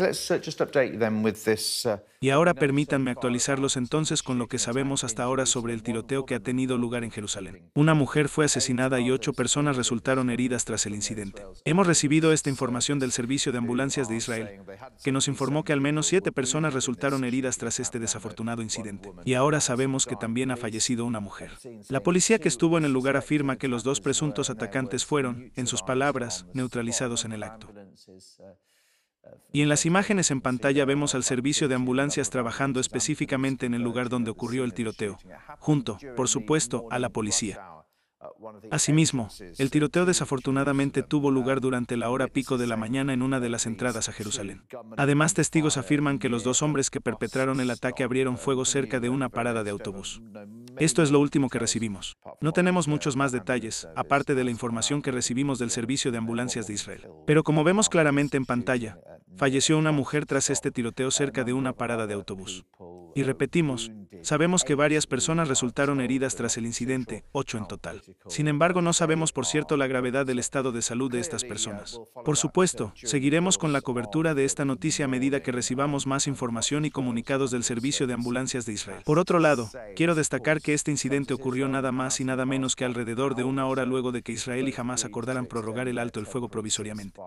Uh, uh, y ahora permítanme actualizarlos entonces con lo que sabemos hasta ahora sobre el tiroteo que ha tenido lugar en Jerusalén. Una mujer fue asesinada y ocho personas resultaron heridas tras el incidente. Hemos recibido esta información del Servicio de Ambulancias de Israel, que nos informó que al menos siete personas resultaron heridas tras este desafortunado incidente. Y ahora sabemos que también ha fallecido una mujer. La policía que estuvo en el lugar afirma que los dos presuntos atacantes fueron, en sus palabras, neutralizados en el acto. Y en las imágenes en pantalla vemos al servicio de ambulancias trabajando específicamente en el lugar donde ocurrió el tiroteo, junto, por supuesto, a la policía. Asimismo, el tiroteo desafortunadamente tuvo lugar durante la hora pico de la mañana en una de las entradas a Jerusalén. Además, testigos afirman que los dos hombres que perpetraron el ataque abrieron fuego cerca de una parada de autobús. Esto es lo último que recibimos. No tenemos muchos más detalles, aparte de la información que recibimos del Servicio de Ambulancias de Israel. Pero como vemos claramente en pantalla, falleció una mujer tras este tiroteo cerca de una parada de autobús. Y repetimos, sabemos que varias personas resultaron heridas tras el incidente, ocho en total. Sin embargo, no sabemos por cierto la gravedad del estado de salud de estas personas. Por supuesto, seguiremos con la cobertura de esta noticia a medida que recibamos más información y comunicados del Servicio de Ambulancias de Israel. Por otro lado, quiero destacar que este incidente ocurrió nada más y nada menos que alrededor de una hora luego de que Israel y Hamas acordaran prorrogar el alto el fuego provisoriamente.